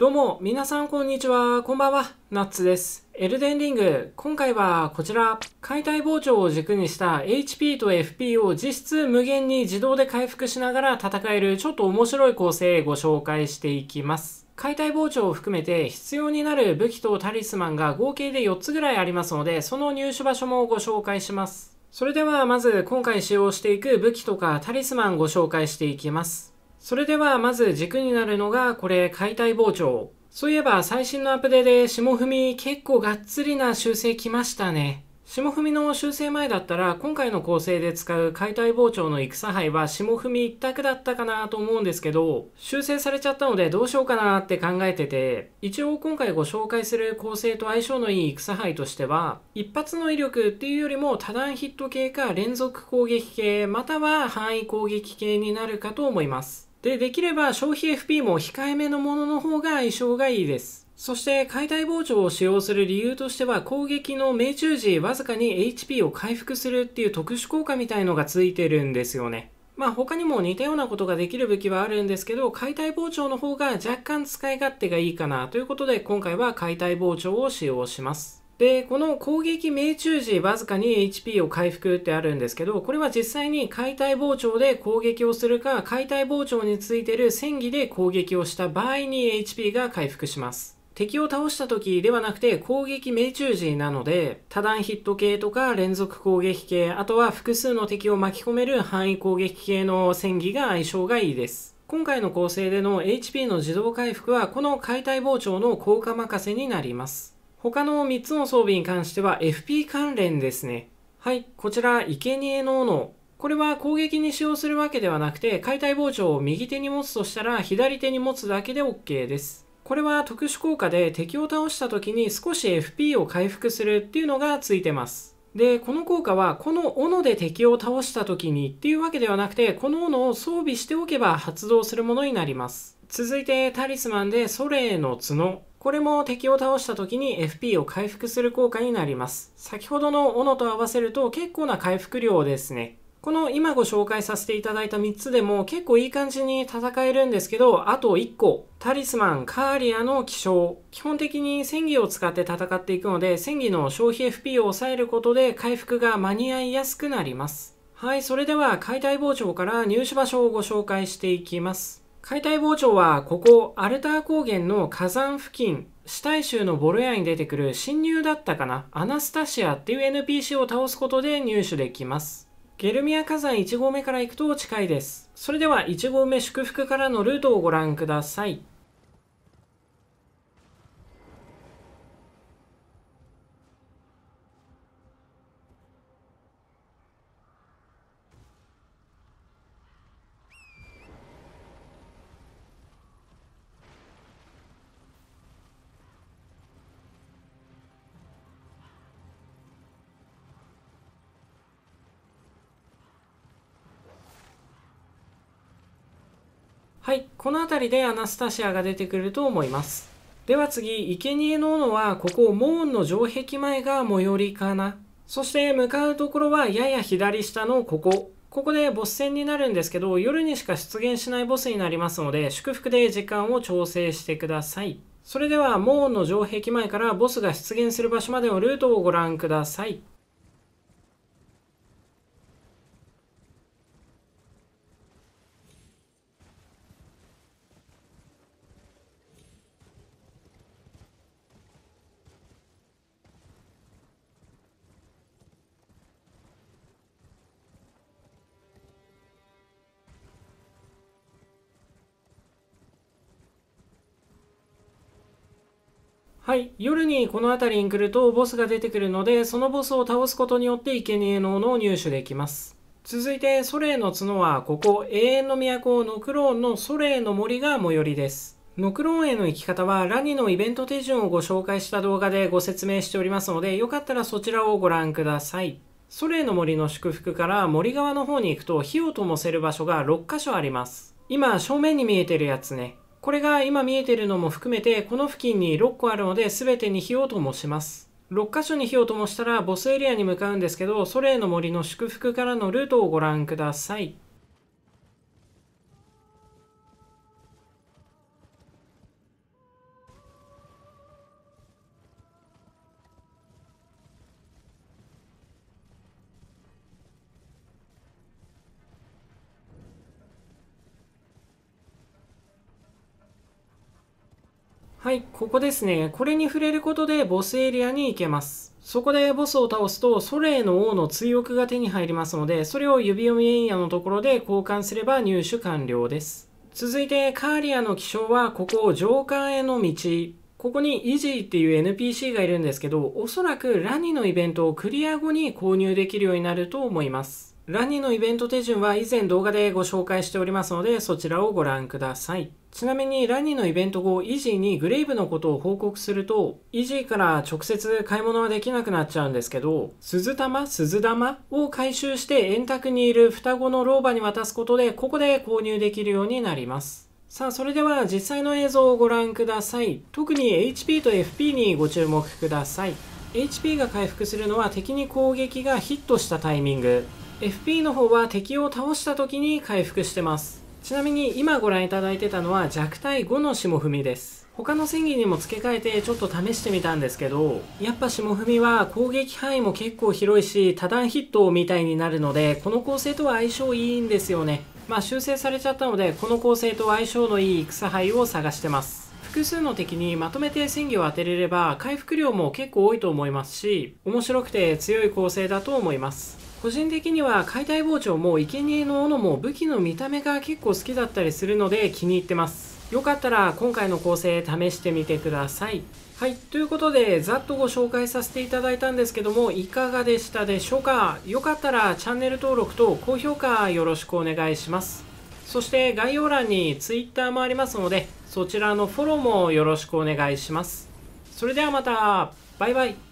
どうも、皆さんこんにちは。こんばんは。ナッツです。エルデンリング。今回はこちら。解体膨張を軸にした HP と FP を実質無限に自動で回復しながら戦えるちょっと面白い構成ご紹介していきます。解体膨張を含めて必要になる武器とタリスマンが合計で4つぐらいありますので、その入手場所もご紹介します。それではまず今回使用していく武器とかタリスマンご紹介していきます。それではまず軸になるのがこれ解体膨張。そういえば最新のアップデで霜踏み結構がっつりな修正来ましたね。霜踏みの修正前だったら今回の構成で使う解体包丁の戦杯は霜踏み一択だったかなと思うんですけど修正されちゃったのでどうしようかなって考えてて一応今回ご紹介する構成と相性のいい戦杯としては一発の威力っていうよりも多段ヒット系か連続攻撃系または範囲攻撃系になるかと思いますで、できれば消費 FP も控えめのものの方が相性がいいです。そして解体包丁を使用する理由としては攻撃の命中時わずかに HP を回復するっていう特殊効果みたいのがついてるんですよね。まあ他にも似たようなことができる武器はあるんですけど解体包丁の方が若干使い勝手がいいかなということで今回は解体包丁を使用します。でこの攻撃命中時わずかに HP を回復ってあるんですけどこれは実際に解体膨張で攻撃をするか解体膨張についてる戦技で攻撃をした場合に HP が回復します敵を倒した時ではなくて攻撃命中時なので多段ヒット系とか連続攻撃系あとは複数の敵を巻き込める範囲攻撃系の戦技が相性がいいです今回の構成での HP の自動回復はこの解体膨張の効果任せになります他の3つの装備に関しては FP 関連ですね。はい、こちら、生贄の斧。これは攻撃に使用するわけではなくて、解体包丁を右手に持つとしたら、左手に持つだけで OK です。これは特殊効果で敵を倒した時に少し FP を回復するっていうのがついてます。で、この効果は、この斧で敵を倒した時にっていうわけではなくて、この斧を装備しておけば発動するものになります。続いて、タリスマンでソレイの角。これも敵を倒した時に FP を回復する効果になります。先ほどの斧と合わせると結構な回復量ですね。この今ご紹介させていただいた3つでも結構いい感じに戦えるんですけど、あと1個、タリスマン、カーリアの気象。基本的に戦技を使って戦っていくので、戦技の消費 FP を抑えることで回復が間に合いやすくなります。はい、それでは解体包丁から入手場所をご紹介していきます。解体包丁はここアルター高原の火山付近死体臭のボロ屋に出てくる侵入だったかなアナスタシアっていう NPC を倒すことで入手できますゲルミア火山1合目から行くと近いですそれでは1合目祝福からのルートをご覧くださいはい、この辺りでアナスタシアが出てくると思います。では次、生贄の斧は、ここ、モーンの城壁前が最寄りかな。そして向かうところはやや左下のここ。ここでボス戦になるんですけど、夜にしか出現しないボスになりますので、祝福で時間を調整してください。それでは、モーンの城壁前からボスが出現する場所までのルートをご覧ください。はい。夜にこの辺りに来るとボスが出てくるので、そのボスを倒すことによって生贄の斧を入手できます。続いて、ソレイの角は、ここ、永遠の都ノクローンのソレイの森が最寄りです。ノクローンへの行き方は、ラニのイベント手順をご紹介した動画でご説明しておりますので、よかったらそちらをご覧ください。ソレイの森の祝福から森側の方に行くと火を灯せる場所が6箇所あります。今、正面に見えてるやつね。これが今見えてるのも含めて、この付近に6個あるので全てに火を灯します。6箇所に火を灯したらボスエリアに向かうんですけど、ソレイの森の祝福からのルートをご覧ください。はい、ここですね。これに触れることでボスエリアに行けます。そこでボスを倒すと、ソレイの王の追憶が手に入りますので、それを指読みエリアのところで交換すれば入手完了です。続いて、カーリアの気象は、ここ、上官への道。ここにイジーっていう NPC がいるんですけど、おそらくラニのイベントをクリア後に購入できるようになると思います。ラニのイベント手順は以前動画でご紹介しておりますので、そちらをご覧ください。ちなみにラニーのイベント後、イジーにグレイブのことを報告すると、イジーから直接買い物はできなくなっちゃうんですけど、鈴玉鈴玉を回収して円卓にいる双子の老婆に渡すことで、ここで購入できるようになります。さあ、それでは実際の映像をご覧ください。特に HP と FP にご注目ください。HP が回復するのは敵に攻撃がヒットしたタイミング。FP の方は敵を倒した時に回復してます。ちなみに今ご覧いただいてたのは弱体5の霜踏みです。他の戦技にも付け替えてちょっと試してみたんですけど、やっぱ霜踏みは攻撃範囲も結構広いし、多段ヒットみたいになるので、この構成とは相性いいんですよね。まあ修正されちゃったので、この構成と相性のいい草灰を探してます。複数の敵にまとめて戦技を当てれれば回復量も結構多いと思いますし、面白くて強い構成だと思います。個人的には解体包丁も生贄の斧も武器の見た目が結構好きだったりするので気に入ってますよかったら今回の構成試してみてくださいはい、ということで、ざっとご紹介させていただいたんですけども、いかがでしたでしょうかよかったらチャンネル登録と高評価よろしくお願いします。そして概要欄に Twitter もありますので、そちらのフォローもよろしくお願いします。それではまた、バイバイ。